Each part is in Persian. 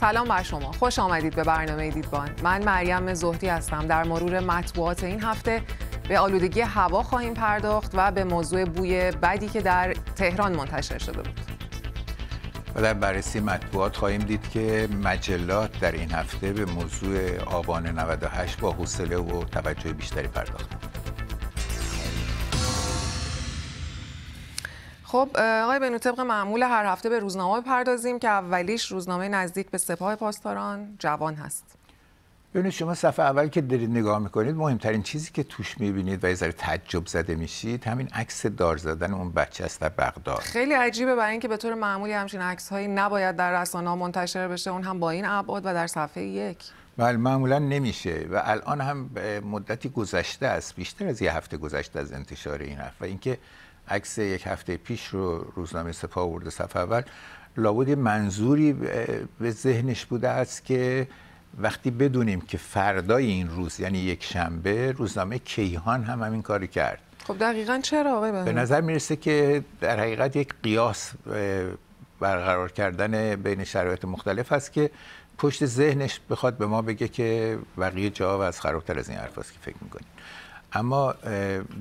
سلام بر شما خوش آمدید به برنامه دیدبان من مریم زهدی هستم در مرور مطبوعات این هفته به آلودگی هوا خواهیم پرداخت و به موضوع بوی بدی که در تهران منتشر شده بود و در بررسی مطبوعات خواهیم دید که مجلات در این هفته به موضوع آبان 98 با حوصله و توجه بیشتری پرداخت خب آقای بینو طبق معمول هر هفته به روزنامه پردازیم که اولیش روزنامه نزدیک به سپاه پاسداران جوان هست ببینید شما صفحه اول که دارید نگاه میکنید مهمترین چیزی که توش میبینید و یه ذره تعجب زده میشید همین عکس دار زدن اون بچه است در بغداد خیلی عجیبه برای اینکه به طور معمولی همچین عکس هایی نباید در رسانه منتشر بشه اون هم با این ابعاد و در صفحه یک بله معمولا نمیشه و الان هم مدتی گذشته است بیشتر از یه هفته گذشته از انتشار این حرف و اینکه عکس یک هفته پیش رو روزنامه سپاه آورده صفحه اول لابد منظوری به ذهنش بوده است که وقتی بدونیم که فردای این روز یعنی یک شنبه روزنامه کیهان هم همین کاری کرد خب دقیقا چرا آقای به نظر میرسه که در حقیقت یک قیاس برقرار کردن بین شرایط مختلف است که پشت ذهنش بخواد به ما بگه که بقیه جا و از خرابتر از این حرف که فکر میکنیم اما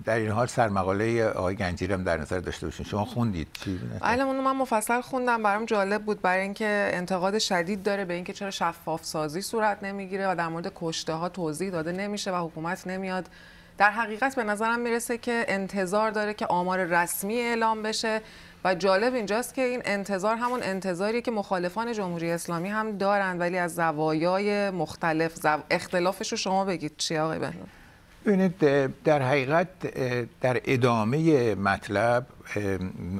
در این حال سرمقاله آقای گنجیر هم در نظر داشته باشین شما خوندید چی بله من مفصل خوندم برام جالب بود برای اینکه انتقاد شدید داره به اینکه چرا شفاف سازی صورت نمیگیره و در مورد کشته ها توضیح داده نمیشه و حکومت نمیاد در حقیقت به نظرم میرسه که انتظار داره که آمار رسمی اعلام بشه و جالب اینجاست که این انتظار همون انتظاریه که مخالفان جمهوری اسلامی هم دارن ولی از زوایای مختلف اختلافش رو شما بگید چی آقای ببینید در حقیقت در ادامه مطلب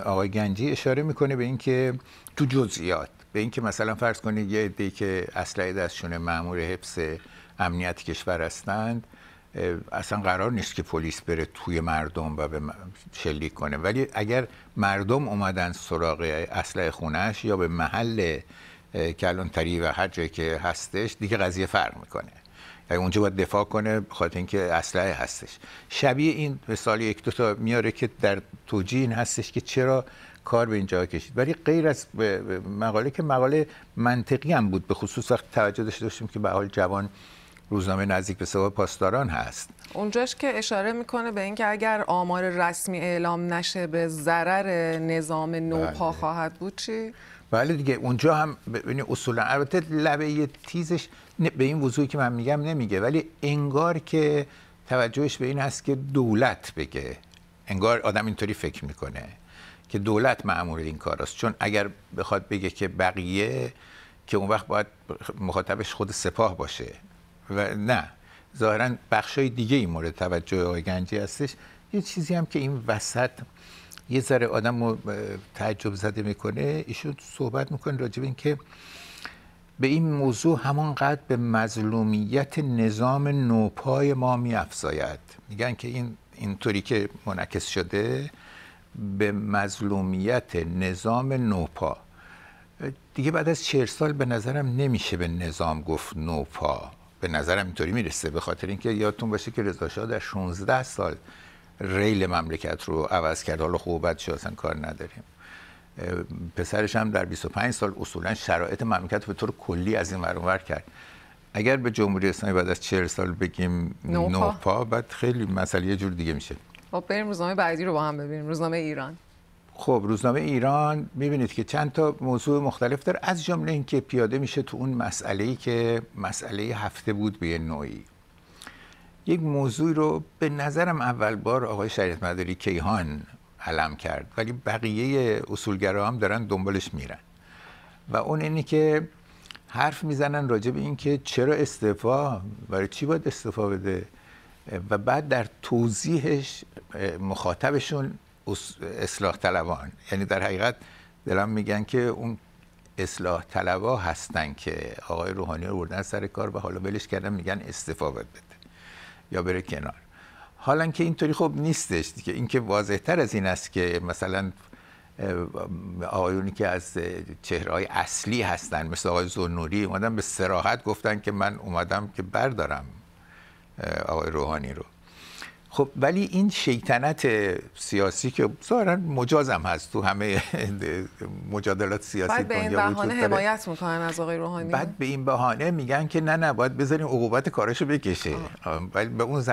آقای گنجی اشاره میکنه به اینکه تو جزئیات به اینکه مثلا فرض کنید یه عده‌ای که اسلحه دستشون مأمور حفظ امنیت کشور هستند اصلا قرار نیست که پلیس بره توی مردم و به شلیک کنه ولی اگر مردم اومدن سراغ اسلحه خونش یا به محل کلانتری و هر جایی که هستش دیگه قضیه فرق میکنه اگه اونجا باید دفاع کنه خاطر اینکه اسلحه هستش شبیه این مثال یک دو تا میاره که در توجیه این هستش که چرا کار به اینجا کشید ولی غیر از مقاله که مقاله منطقی هم بود به خصوص وقت توجه داشته داشتیم که به حال جوان روزنامه نزدیک به سواب پاسداران هست اونجاش که اشاره میکنه به اینکه اگر آمار رسمی اعلام نشه به ضرر نظام نوپا بله. خواهد بود چی؟ بله دیگه اونجا هم ببینید اصولا البته لبه تیزش به این وضوعی که من میگم نمیگه ولی انگار که توجهش به این هست که دولت بگه انگار آدم اینطوری فکر میکنه که دولت معمول این کار است چون اگر بخواد بگه که بقیه که اون وقت باید مخاطبش خود سپاه باشه و نه ظاهرا بخشای دیگه این مورد توجه آقای گنجی هستش یه چیزی هم که این وسط یه ذره آدم رو تعجب زده میکنه ایشون صحبت میکنه راجب این که به این موضوع همانقدر به مظلومیت نظام نوپای ما میافزاید میگن که این اینطوری که منعکس شده به مظلومیت نظام نوپا دیگه بعد از چهر سال به نظرم نمیشه به نظام گفت نوپا به نظرم اینطوری میرسه به خاطر اینکه یادتون باشه که رضا شاه در 16 سال ریل مملکت رو عوض کرد حالا خوبت بد کار نداریم پسرش هم در 25 سال اصولا شرایط مملکت به طور کلی از این ورانور کرد اگر به جمهوری اسلامی بعد از 40 سال بگیم نوپا بعد خیلی مسئله یه جور دیگه میشه خب بریم روزنامه بعدی رو با هم ببینیم روزنامه ایران خب روزنامه ایران میبینید که چند تا موضوع مختلف داره از جمله اینکه پیاده میشه تو اون مسئله ای که مسئله هفته بود به نوعی یک موضوع رو به نظرم اول بار آقای شریعت مداری کیهان علم کرد ولی بقیه اصولگرا هم دارن دنبالش میرن و اون اینی که حرف میزنن راجع به اینکه چرا استفا برای چی باید استعفا بده و بعد در توضیحش مخاطبشون اصلاح طلبان یعنی در حقیقت دلم میگن که اون اصلاح طلبا هستن که آقای روحانی رو بردن سر کار و حالا ولش کردن میگن استفا بده یا بره کنار حالا که اینطوری خوب نیستش دیگه اینکه واضح تر از این است که مثلا آقایونی که از چهره اصلی هستن مثل آقای زنوری اومدن به سراحت گفتن که من اومدم که بردارم آقای روحانی رو خب ولی این شیطنت سیاسی که ظاهرا مجازم هست تو همه مجادلات سیاسی بعد به این بهانه حمایت میکنن از آقای روحانی بعد به این بهانه میگن که نه نه باید بذاریم عقوبت کارشو بکشه ولی به اون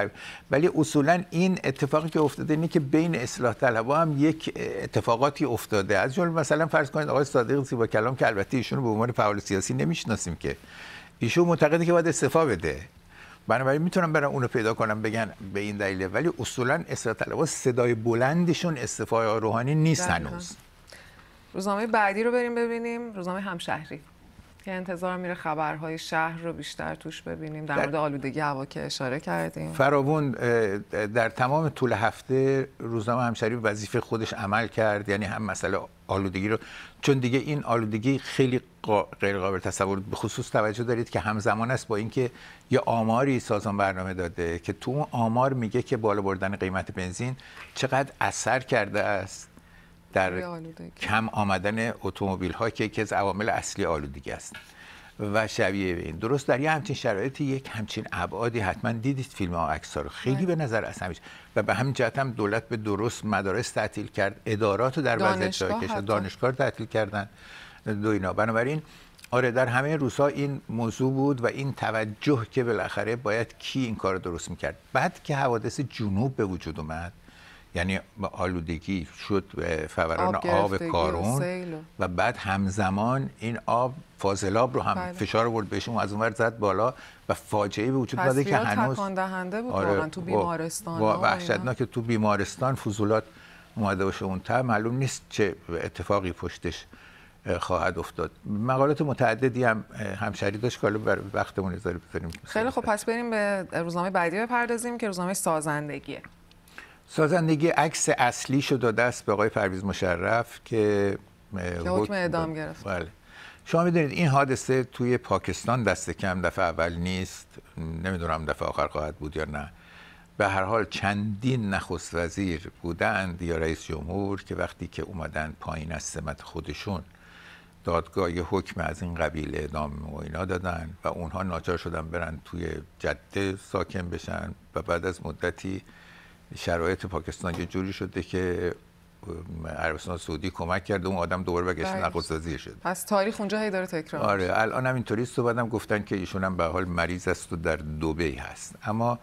ولی اصولا این اتفاقی که افتاده اینه که بین اصلاح طلبها هم یک اتفاقاتی افتاده از جمله مثلا فرض کنید آقای صادق زیبا کلام که البته ایشونو به عنوان فعال سیاسی نمیشناسیم که ایشون معتقده که باید استفا بده بنابراین میتونم برم اونو پیدا کنم بگن به این دلیله ولی اصولا اصلاح طلبا صدای بلندشون استفای روحانی نیست هنوز روزنامه بعدی رو بریم ببینیم روزنامه همشهری که انتظار میره خبرهای شهر رو بیشتر توش ببینیم در, مورد آلودگی هوا که اشاره کردیم فراوون در تمام طول هفته روزنامه همشهری وظیفه خودش عمل کرد یعنی هم مسئله آلودگی رو چون دیگه این آلودگی خیلی غیر قابل تصور به خصوص توجه دارید که همزمان است با اینکه یه آماری سازمان برنامه داده که تو اون آمار میگه که بالا بردن قیمت بنزین چقدر اثر کرده است در کم آمدن اتومبیل ها که یکی از عوامل اصلی آلودگی است و شبیه این درست در یه همچین شرایطی یک همچین ابعادی حتما دیدید فیلم ها ها رو خیلی بله. به نظر از و به همین جهت هم دولت به درست مدارس تعطیل کرد ادارات رو در وضعیت دانشگاه, دانشگاه تعطیل کردن دو اینا بنابراین آره در همه روزها این موضوع بود و این توجه که بالاخره باید کی این کار درست میکرد بعد که حوادث جنوب به وجود اومد یعنی آلودگی شد به فوران آب, کارون و بعد همزمان این آب فاضلاب رو هم بله. فشار آورد بهش اون از اونور زد بالا و فاجعه به وجود داده که هنوز دهنده بود آره تو بیمارستان و وحشتناک تو بیمارستان فضولات اومده باشه اون معلوم نیست چه اتفاقی پشتش خواهد افتاد مقالات متعددی هم همشری داشت که حالا وقتمون اجازه بذاریم خیلی خب پس بریم به روزنامه بعدی بپردازیم که روزنامه سازندگیه سازندگی عکس اصلی شد داده است به آقای پرویز مشرف که حکم اعدام گرفت بله شما میدونید این حادثه توی پاکستان دست کم دفعه اول نیست نمیدونم دفعه آخر خواهد بود یا نه به هر حال چندین نخست وزیر بودند یا رئیس جمهور که وقتی که اومدن پایین از سمت خودشون دادگاه یه حکم از این قبیل اعدام و اینا دادن و اونها ناچار شدن برن توی جده ساکن بشن و بعد از مدتی شرایط پاکستان یه جوری شده که عربستان سعودی کمک کرده اون آدم دوباره بگشت بله. نقصدازی شد پس تاریخ اونجا هی داره تکرار آره الان هم اینطوری صحبت هم گفتن که ایشون هم به حال مریض است و در دبی هست اما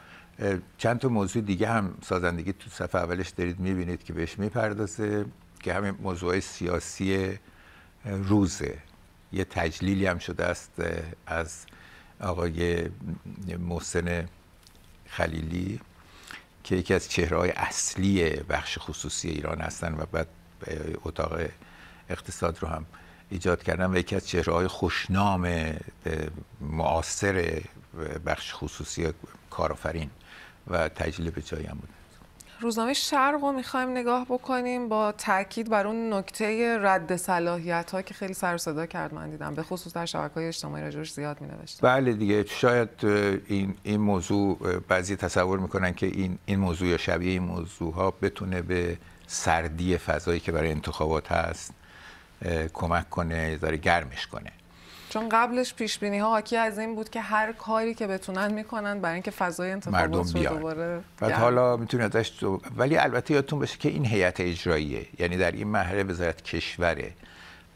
چند تا موضوع دیگه هم سازندگی تو صفحه اولش دارید میبینید که بهش میپردازه که همین موضوع سیاسی روزه یه تجلیلی هم شده است از آقای محسن خلیلی که یکی از های اصلی بخش خصوصی ایران هستن و بعد اتاق اقتصاد رو هم ایجاد کردن و یکی از های خوشنام معاصر بخش خصوصی کارآفرین و تجلیل به جایی هم بوده روزنامه شرق رو میخوایم نگاه بکنیم با تاکید بر اون نکته رد صلاحیت ها که خیلی سر صدا کرد من دیدم به خصوص در شبکه های اجتماعی راجوش زیاد می بله دیگه شاید این, این موضوع بعضی تصور میکنن که این, این موضوع یا شبیه این موضوع ها بتونه به سردی فضایی که برای انتخابات هست کمک کنه داره گرمش کنه چون قبلش پیش بینی ها حاکی از این بود که هر کاری که بتونن میکنن برای اینکه فضای انتخابات رو دوباره بعد حالا میتونه ازش ولی البته یادتون باشه که این هیئت اجراییه یعنی در این مرحله وزارت کشوره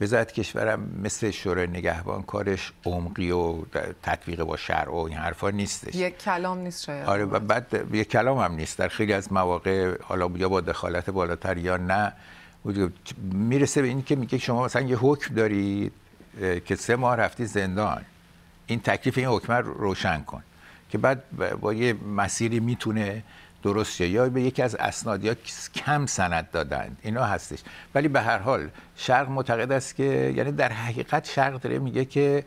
وزارت کشورم مثل شورای نگهبان کارش عمقی و تطبیق با شرع و این حرفا نیستش یک کلام نیست شاید آره و بعد یک کلام هم نیست در خیلی از مواقع حالا یا با دخالت بالاتر یا نه میرسه به این که میگه شما مثلا یه حکم دارید که سه ماه رفتی زندان این تکلیف این حکمه رو روشن کن که بعد با یه مسیری میتونه درست شه یا به یکی از اسناد یا کم سند دادند اینا هستش ولی به هر حال شرق معتقد است که یعنی در حقیقت شرق داره میگه که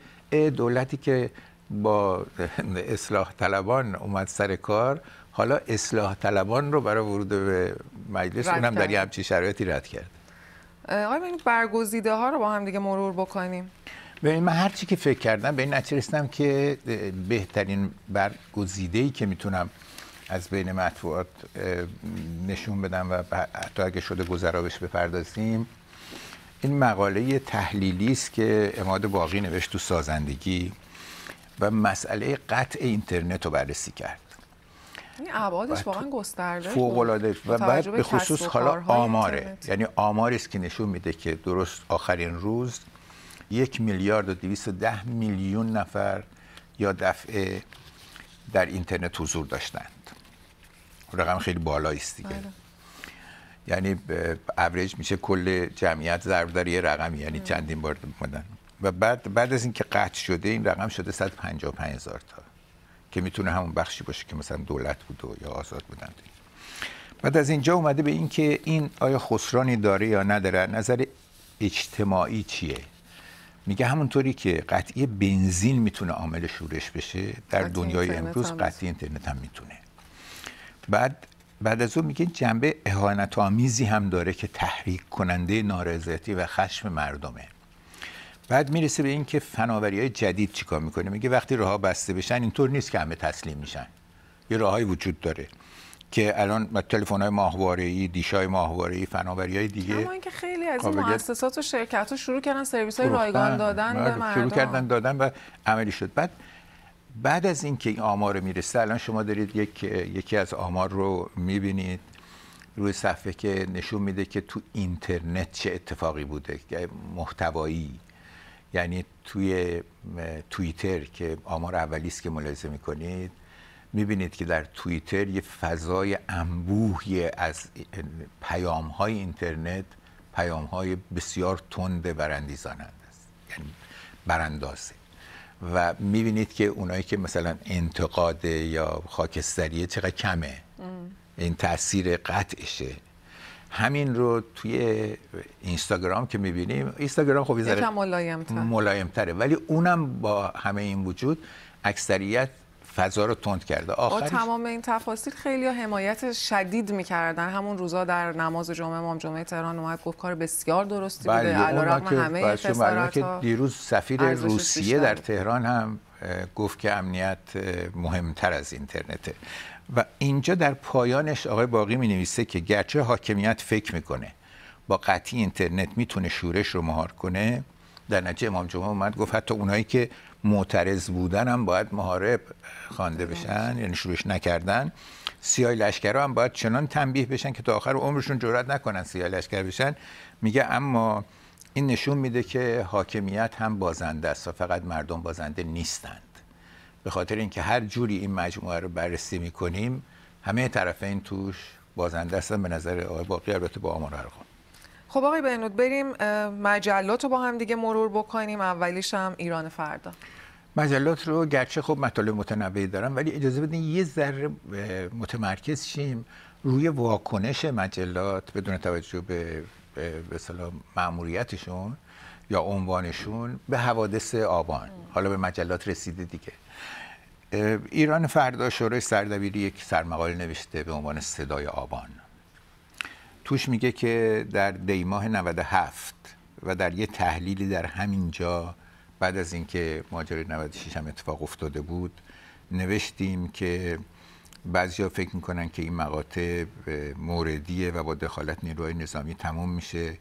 دولتی که با اصلاح طلبان اومد سر کار حالا اصلاح طلبان رو برای ورود به مجلس اونم در یه همچین شرایطی رد کرد آقای این آره، برگزیده ها رو با هم دیگه مرور بکنیم ببین من هر چی که فکر کردم به این نتیجه که بهترین برگزیده ای که میتونم از بین مطبوعات نشون بدم و حتی اگه شده گذرابش بپردازیم این مقاله تحلیلی است که اماد باقی نوشت تو سازندگی و مسئله قطع اینترنت رو بررسی کرد این عبادش واقعا گسترده فوق العاده و بعد به خصوص حالا آماره یعنی آماری است که نشون میده که درست آخرین روز یک میلیارد و دویست ده میلیون نفر یا دفعه در اینترنت حضور داشتند رقم خیلی بالایی است دیگه بله. یعنی اوریج میشه کل جمعیت ضرب در یه رقم یعنی چندین بار بودن و بعد بعد از اینکه قطع شده این رقم شده 155 هزار تا که میتونه همون بخشی باشه که مثلا دولت بود و یا آزاد بودن بعد از اینجا اومده به این که این آیا خسرانی داره یا نداره نظر اجتماعی چیه میگه همونطوری که قطعی بنزین میتونه عامل شورش بشه در دنیای امروز قطعی اینترنت هم میتونه بعد بعد از اون میگه جنبه اهانت آمیزی هم داره که تحریک کننده نارضایتی و خشم مردمه بعد میرسه به اینکه فناوری های جدید چیکار میکنه میگه وقتی راه بسته بشن اینطور نیست که همه تسلیم میشن یه راههایی وجود داره که الان تلفن های ماهواره ای دیش های ماهواره ای فناوری های دیگه اما اینکه خیلی از این مؤسسات و شرکت ها شروع کردن سرویس های رایگان دادن آره، به مردم شروع کردن دادن و عملی شد بعد بعد از اینکه این آمار میرسه الان شما دارید یک یکی از آمار رو میبینید روی صفحه که نشون میده که تو اینترنت چه اتفاقی بوده محتوایی یعنی توی توییتر که آمار اولی است که ملاحظه میکنید میبینید که در توییتر یه فضای انبوهی از پیام های اینترنت پیام بسیار تند برانگیزاننده است یعنی براندازه و میبینید که اونایی که مثلا انتقاد یا خاکستریه چقدر کمه این تاثیر قطعشه همین رو توی اینستاگرام که میبینیم اینستاگرام خب بیزاره ملایم ولی اونم با همه این وجود اکثریت فضا رو تند کرده آخرش... تمام این تفاصیل خیلی حمایت شدید میکردن همون روزا در نماز جمعه امام جمعه تهران اومد گفت کار بسیار درستی بله. بوده علیرغم همه که دیروز سفیر روسیه در تهران هم گفت که امنیت مهمتر از اینترنته و اینجا در پایانش آقای باقی می نویسه که گرچه حاکمیت فکر میکنه با قطعی اینترنت میتونه شورش رو مهار کنه در نتیجه امام جمعه اومد گفت حتی اونایی که معترض بودن هم باید مهارب خوانده بشن یعنی شورش نکردن سیای لشکر هم باید چنان تنبیه بشن که تا آخر عمرشون جرات نکنن سیای لشکر بشن میگه اما این نشون میده که حاکمیت هم بازنده است و فقط مردم بازنده نیستند به خاطر اینکه هر جوری این مجموعه رو بررسی میکنیم همه طرفین توش بازنده هستن به نظر آقای باقی البته با آمار ارقام خب آقای بنود بریم مجلات رو با هم دیگه مرور بکنیم اولیش هم ایران فردا مجلات رو گرچه خب مطالب متنوعی دارم ولی اجازه بدین یه ذره متمرکز شیم روی واکنش مجلات بدون توجه به به معموریتشون یا عنوانشون به حوادث آبان حالا به مجلات رسیده دیگه ایران فردا شورای سردبیری یک سرمقاله نوشته به عنوان صدای آبان توش میگه که در دیماه 97 و در یه تحلیلی در همین جا بعد از اینکه ماجرای 96 هم اتفاق افتاده بود نوشتیم که بعضیا فکر میکنن که این مقاطع موردیه و با دخالت نیروهای نظامی تموم میشه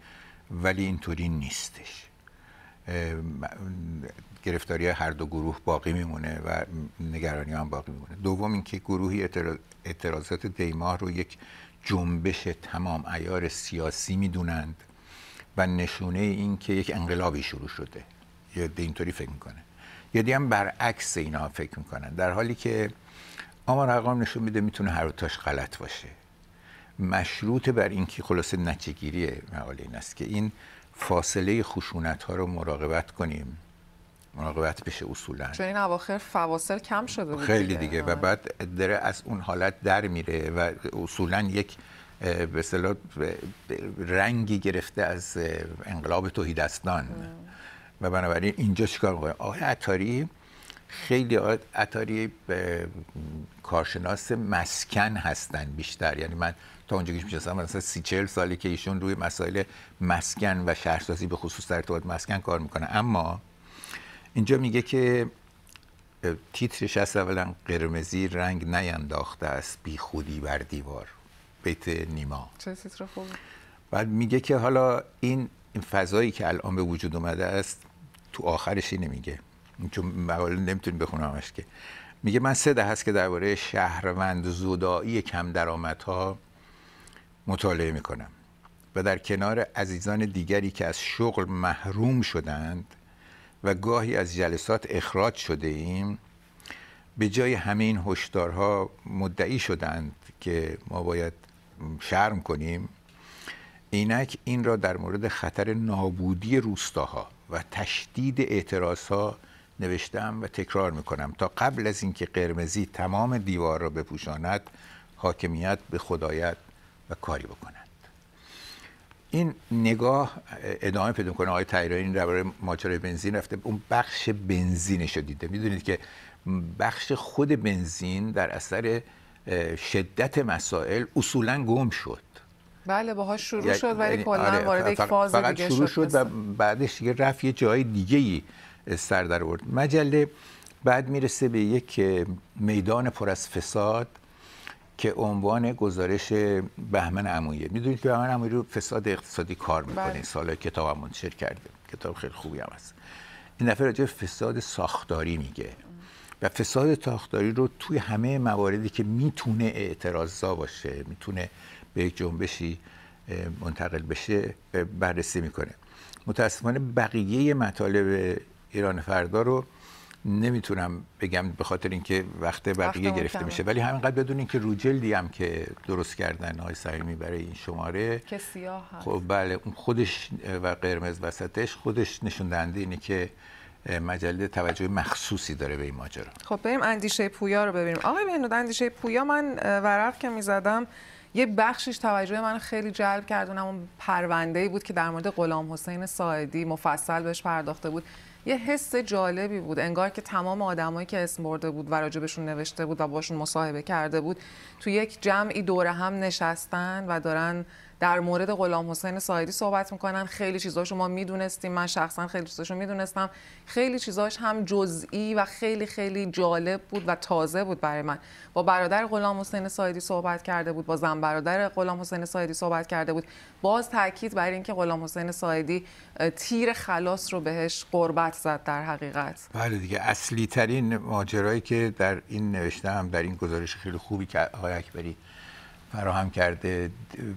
ولی اینطوری نیستش گرفتاری هر دو گروه باقی میمونه و نگرانی هم باقی میمونه دوم اینکه گروهی اعتراضات دیماه رو یک جنبش تمام ایار سیاسی میدونند و نشونه این که یک انقلابی شروع شده یا اینطوری فکر میکنه یا هم برعکس اینها فکر میکنن در حالی که آمار اقام نشون میده میتونه هر تاش غلط باشه مشروط بر اینکه خلاصه گیری مقاله این است که این فاصله خشونت ها رو مراقبت کنیم مراقبت بشه اصولا چون این اواخر فواصل کم شده خیلی دیگه, و بعد داره از اون حالت در میره و اصولا یک به رنگی گرفته از انقلاب توحیدستان و بنابراین اینجا چیکار میکنه آقای عطاری خیلی عطاری کارشناس مسکن هستن بیشتر یعنی من تا اونجا که میشناسم مثلا سی چل سالی که ایشون روی مسائل مسکن و شهرسازی به خصوص در ارتباط مسکن کار میکنه اما اینجا میگه که تیترش هست اولا قرمزی رنگ نینداخته است بی خودی بر دیوار بیت نیما چه بعد میگه که حالا این این فضایی که الان به وجود اومده است تو آخرش اینه میگه چون مقاله نمیتونیم بخونمش که میگه من سه ده هست که درباره شهروند زودایی کم درآمدها مطالعه میکنم و در کنار عزیزان دیگری که از شغل محروم شدند و گاهی از جلسات اخراج شده ایم به جای همه این هشدارها مدعی شدند که ما باید شرم کنیم اینک این را در مورد خطر نابودی روستاها و تشدید اعتراضها نوشتم و تکرار میکنم تا قبل از اینکه قرمزی تمام دیوار را بپوشاند حاکمیت به خدایت و کاری بکنند این نگاه ادامه پیدا کنه آقای تایرانی درباره ماجرای بنزین رفته اون بخش بنزینش رو دیده میدونید که بخش خود بنزین در اثر شدت مسائل اصولا گم شد بله باهاش شروع یعنی شد ولی یعنی کلا آره، وارد یک فاز دیگه شروع شد, و بعدش دیگه رفت یه جای دیگه ای سر در آورد مجله بعد میرسه به یک میدان پر از فساد که عنوان گزارش بهمن امویه میدونید که بهمن امویه رو فساد اقتصادی کار میکنه بله. سال کتاب منتشر کرده کتاب خیلی خوبی هم هست این دفعه راجع فساد ساختاری میگه و فساد ساختاری رو توی همه مواردی که میتونه اعتراضا باشه میتونه به یک جنبشی منتقل بشه بررسی میکنه متاسفانه بقیه مطالب ایران فردا رو نمیتونم بگم به خاطر اینکه وقت بقیه گرفته میشه ولی همینقدر بدونین که روجلدی هم که درست کردن های سلیمی برای این شماره که سیاه هست. خب بله خودش و قرمز وسطش خودش نشون دهنده اینه که مجله توجه مخصوصی داره به این ماجرا خب بریم اندیشه پویا رو ببینیم آقای بهنود اندیشه پویا من ورق که میزدم یه بخشش توجه من خیلی جلب کرد اون پرونده بود که در مورد غلام حسین ساعدی مفصل بهش پرداخته بود یه حس جالبی بود انگار که تمام آدمایی که اسم برده بود و راجبشون نوشته بود و باشون مصاحبه کرده بود تو یک جمعی دور هم نشستن و دارن در مورد غلام حسین سایدی صحبت میکنن خیلی چیزاشو ما میدونستیم من شخصا خیلی چیزاشو میدونستم خیلی چیزاش هم جزئی و خیلی خیلی جالب بود و تازه بود برای من با برادر غلام حسین سایدی صحبت کرده بود با زن برادر غلام حسین سایدی صحبت کرده بود باز تاکید برای اینکه غلام حسین سایدی تیر خلاص رو بهش قربت زد در حقیقت بله دیگه اصلی ترین ماجرایی که در این نوشته هم در این گزارش خیلی خوبی که آقای اکبری فراهم کرده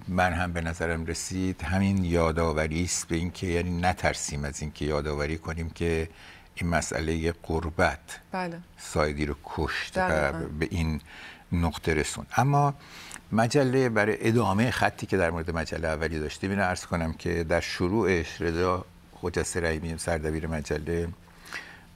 من هم به نظرم رسید همین یادآوری است به اینکه یعنی نترسیم از اینکه یادآوری کنیم که این مسئله قربت بله. سایدی رو کشت و به این نقطه رسون اما مجله برای ادامه خطی که در مورد مجله اولی داشتیم اینو عرض کنم که در شروعش رضا خجسته رحیمی سردبیر مجله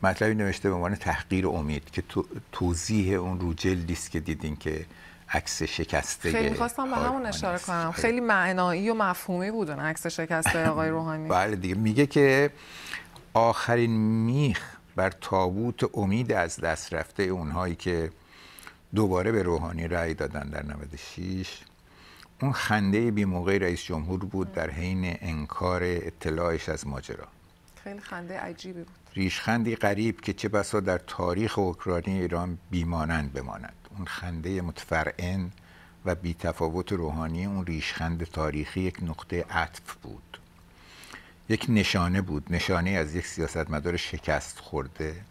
مطلبی نوشته به عنوان تحقیر امید که تو توضیح اون رو جلدی است که دیدین که عکس شکسته خیلی خواستم به همون اشاره کنم خیلی معنایی و مفهومی بود اون عکس شکسته آقای روحانی بله دیگه میگه که آخرین میخ بر تابوت امید از دست رفته اونهایی که دوباره به روحانی رأی دادن در 96 اون خنده بی موقع رئیس جمهور بود در حین انکار اطلاعش از ماجرا خیلی خنده عجیبی بود ریشخندی غریب که چه بسا در تاریخ اوکراینی ایران بیمانند بماند اون خنده متفرعن و بیتفاوت روحانی اون ریشخند تاریخی یک نقطه عطف بود یک نشانه بود نشانه از یک سیاستمدار شکست خورده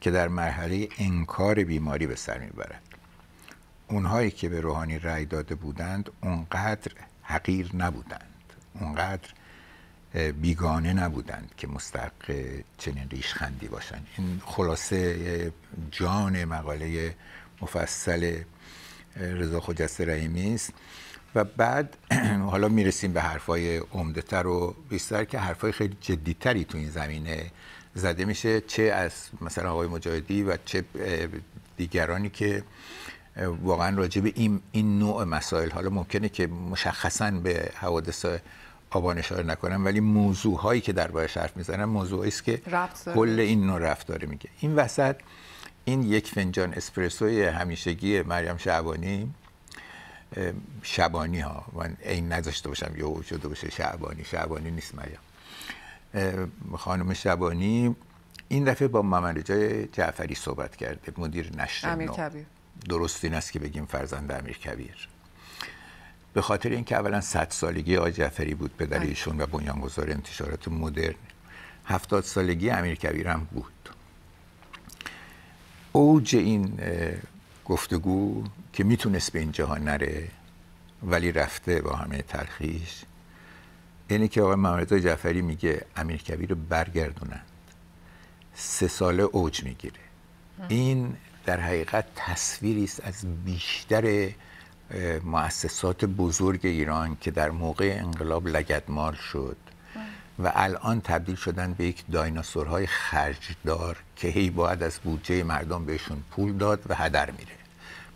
که در مرحله انکار بیماری به سر میبرد اونهایی که به روحانی رأی داده بودند اونقدر حقیر نبودند اونقدر بیگانه نبودند که مستحق چنین ریشخندی باشند این خلاصه جان مقاله مفصل رضا خجسته رحیمی است و بعد حالا میرسیم به حرفای عمده و بیشتر که حرفای خیلی جدیتری تو این زمینه زده میشه چه از مثلا آقای مجاهدی و چه دیگرانی که واقعا راجع به این, این نوع مسائل حالا ممکنه که مشخصا به حوادث آبان اشاره نکنم ولی موضوع هایی که در بایش حرف میزنم موضوع است که کل این نوع رفتاره میگه این وسط این یک فنجان اسپرسوی همیشگی مریم شعبانی شبانی ها من این نذاشته باشم یه شده باشه شعبانی شعبانی نیست مریم خانم شبانی این دفعه با جای جعفری صحبت کرده مدیر نشر امیر نو. کبیر درست این است که بگیم فرزند امیر کبیر به خاطر اینکه اولا صد سالگی آقای جعفری بود پدر بله. ایشون و بنیانگذار انتشارات مدرن هفتاد سالگی امیر کبیر هم بود اوج این گفتگو که میتونست به این جهان نره ولی رفته با همه ترخیش اینه که آقای محمد جعفری میگه امیر کبیر رو برگردونند سه ساله اوج میگیره این در حقیقت تصویری است از بیشتر مؤسسات بزرگ ایران که در موقع انقلاب لگدمال شد و الان تبدیل شدن به یک دایناسورهای خرجدار که هی باید از بودجه مردم بهشون پول داد و هدر میره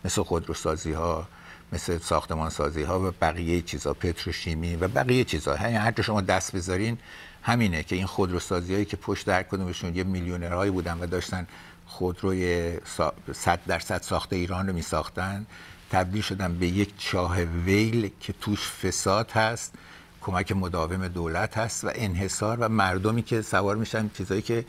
مثل خودروسازی ها مثل ساختمان سازی ها و بقیه چیزها پتروشیمی و بقیه چیزها. یعنی هر شما دست بذارین همینه که این خودروسازی هایی که پشت در کدومشون یه میلیونرهایی بودن و داشتن خودروی 100 درصد ساخت ایران رو می تبدیل شدن به یک چاه ویل که توش فساد هست کمک مداوم دولت هست و انحصار و مردمی که سوار میشن چیزایی که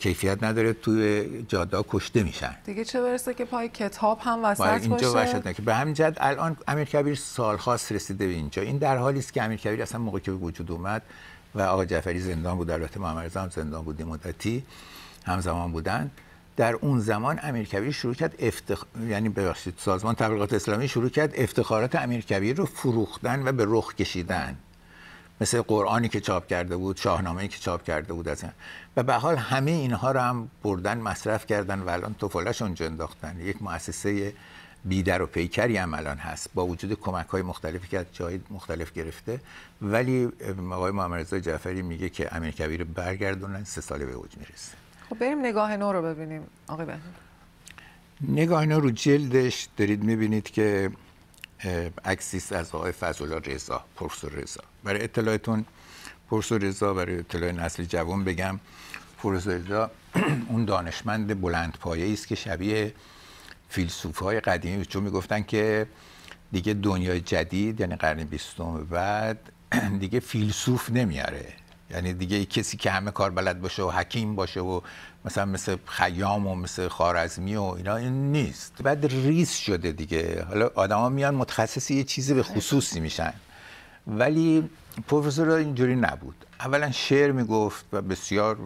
کیفیت نداره توی جاده کشته میشن دیگه چه برسه که پای کتاب هم وسط باشه که به همین جد الان امیر کبیر خاص رسیده به اینجا این در حالی است که امیر کبیر اصلا موقعی که به وجود اومد و آقا جعفری زندان بود البته محمد هم زندان بود مدتی همزمان بودن در اون زمان امیرکبیر شروع کرد افتخ... یعنی ببخشید سازمان تبلیغات اسلامی شروع کرد افتخارات امیرکبیر رو فروختن و به رخ کشیدن مثل قرآنی که چاپ کرده بود شاهنامه‌ای که چاپ کرده بود از و به حال همه اینها رو هم بردن مصرف کردن و الان توفلش اونجا انداختن یک مؤسسه بیدر و پیکری هم الان هست با وجود کمک های مختلفی که از جای مختلف گرفته ولی آقای محمد جعفری میگه که امیرکبیر رو برگردونن سه ساله به اوج میرسه خب بریم نگاه نو رو ببینیم آقای بهنام نگاه نو رو جلدش دارید میبینید که اکسیس از آقای فضولا رضا پرسور رضا برای اطلاعتون پرسور رضا برای اطلاع نسل جوان بگم پرسور رضا اون دانشمند بلندپایه است که شبیه فیلسوف های قدیمی چون میگفتن که دیگه دنیای جدید یعنی قرن بیستم بعد دیگه فیلسوف نمیاره یعنی دیگه کسی که همه کار بلد باشه و حکیم باشه و مثلا مثل خیام و مثل خارزمی و اینا این نیست بعد ریز شده دیگه حالا آدما میان متخصص یه چیزی به خصوصی میشن ولی پروفسور اینجوری نبود اولا شعر میگفت و بسیار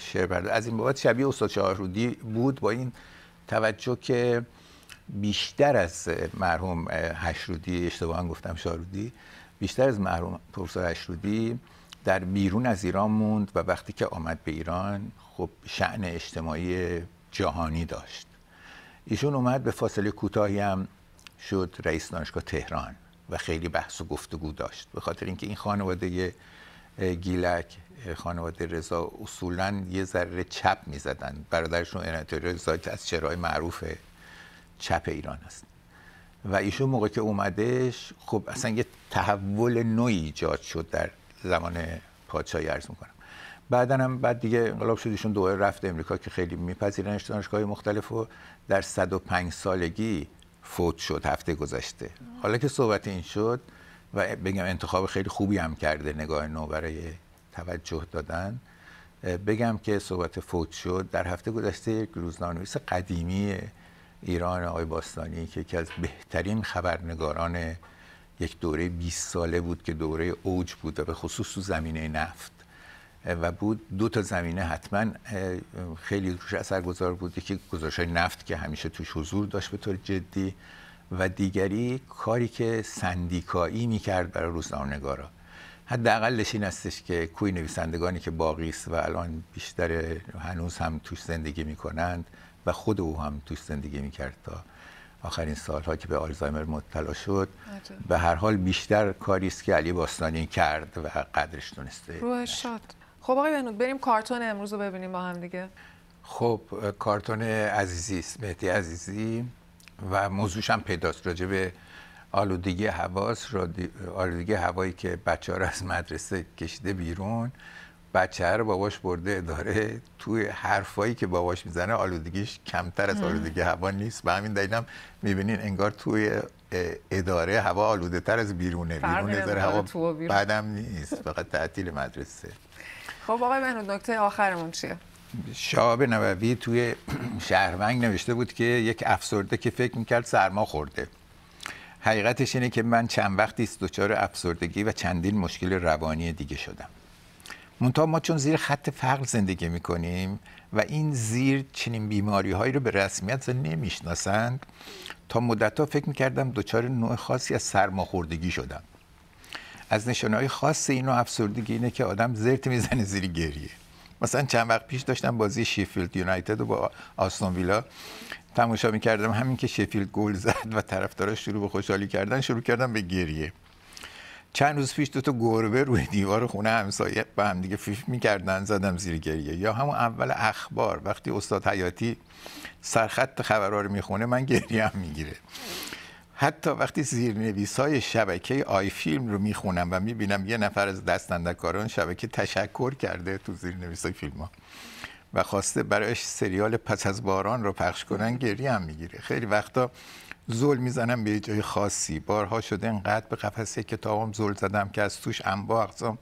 شعر از این بابت شبیه استاد شاهرودی بود با این توجه که بیشتر از مرحوم هشرودی اشتباه گفتم شاهرودی بیشتر از مرحوم پروفسور هشرودی در بیرون از ایران موند و وقتی که آمد به ایران خب شعن اجتماعی جهانی داشت ایشون اومد به فاصله کوتاهی هم شد رئیس دانشگاه تهران و خیلی بحث و گفتگو داشت به خاطر اینکه این خانواده گیلک خانواده رضا اصولا یه ذره چپ میزدن برادرشون اناتوری رضا از چرای معروف چپ ایران است و ایشون موقع که اومدش خب اصلا یه تحول نوعی ایجاد شد در زمان پادشاهی عرض میکنم بعدا هم بعد دیگه انقلاب شد ایشون دوباره رفت امریکا که خیلی میپذیرنش دانشگاه مختلف و در 105 سالگی فوت شد هفته گذشته حالا که صحبت این شد و بگم انتخاب خیلی خوبی هم کرده نگاه نو برای توجه دادن بگم که صحبت فوت شد در هفته گذشته یک روزنامه‌نویس قدیمی ایران آقای باستانی که یکی از بهترین خبرنگاران یک دوره 20 ساله بود که دوره اوج بود و به خصوص تو زمینه نفت و بود دو تا زمینه حتما خیلی روش گذار بود یکی گزارش نفت که همیشه توش حضور داشت به طور جدی و دیگری کاری که سندیکایی میکرد برای روزنامه‌نگارا حداقلش این هستش که کوی نویسندگانی که باقی است و الان بیشتر هنوز هم توش زندگی میکنند و خود او هم توش زندگی میکرد تا آخرین سالها که به آلزایمر مبتلا شد به هر حال بیشتر کاری است که علی باستانی کرد و قدرش دونسته روح شاد خب آقای بنود بریم کارتون امروز رو ببینیم با هم دیگه خب کارتون عزیزی است مهدی عزیزی و موضوعش هم پیداست راجع به آلودگی هواست آلودگی هوایی که بچه ها از مدرسه کشیده بیرون بچه رو باباش برده اداره توی حرفایی که باباش میزنه آلودگیش کمتر از آلودگی هوا نیست به همین دلیل هم میبینین انگار توی اداره هوا آلوده تر از بیرونه بیرون اداره هوا بعدم نیست فقط تعطیل مدرسه خب آقای بهنود نکته آخرمون چیه شاب نووی توی شهرونگ نوشته بود که یک افسرده که فکر میکرد سرما خورده حقیقتش اینه که من چند وقتی است دچار افسردگی و چندین مشکل روانی دیگه شدم منتها ما چون زیر خط فقر زندگی میکنیم و این زیر چنین بیماری هایی رو به رسمیت نمیشناسند تا مدت ها فکر میکردم دچار نوع خاصی از سرماخوردگی شدم از نشانه های خاص این نوع افسردگی اینه که آدم زرت میزنه زیر گریه مثلا چند وقت پیش داشتم بازی شیفیلد یونایتد و با آستون ویلا تماشا میکردم همین که شیفیلد گل زد و طرفداراش شروع به خوشحالی کردن شروع کردم به گریه چند روز پیش دو تا گربه روی دیوار خونه همسایه با هم دیگه فیف میکردن زدم زیر گریه یا همون اول اخبار وقتی استاد حیاتی سرخط خبرها رو میخونه من گریه هم میگیره حتی وقتی زیرنویس های شبکه آی فیلم رو میخونم و میبینم یه نفر از دستندکاران شبکه تشکر کرده تو زیرنویس های فیلم ها و خواسته برایش سریال پس از باران رو پخش کنن گریه هم میگیره خیلی وقتا زل میزنم به جای خاصی بارها شده انقدر به قفسه کتابم زل زدم که از توش انواع اقسام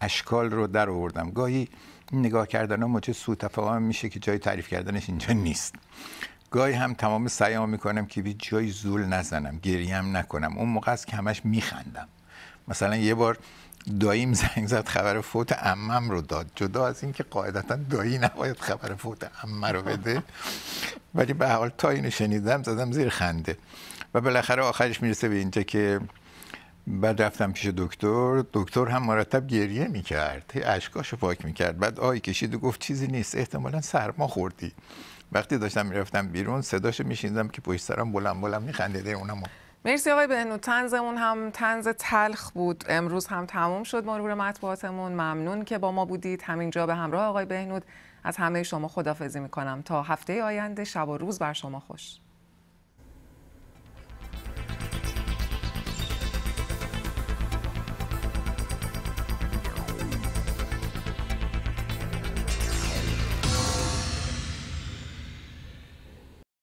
اشکال رو در آوردم گاهی نگاه کردن چه سو تفاهم میشه که جای تعریف کردنش اینجا نیست گاهی هم تمام سعیام میکنم که بی جای زول نزنم گریم نکنم اون موقع است که همش میخندم مثلا یه بار داییم زنگ زد خبر فوت عمم رو داد جدا از اینکه قاعدتا دایی نباید خبر فوت عمه رو بده ولی به حال تا اینو شنیدم زدم زیر خنده و بالاخره آخرش میرسه به اینجا که بعد رفتم پیش دکتر دکتر هم مرتب گریه میکرد اشکاشو پاک میکرد بعد آی کشید و گفت چیزی نیست احتمالا سرما خوردی وقتی داشتم میرفتم بیرون صداشو میشنیدم که پشت سرم بلند بلند میخندیده اونم مرسی آقای بهنود، تنزمون هم تنز تلخ بود امروز هم تموم شد مرور مطبوعاتمون ممنون که با ما بودید همینجا به همراه آقای بهنود از همه شما خدافزی میکنم تا هفته آینده شب و روز بر شما خوش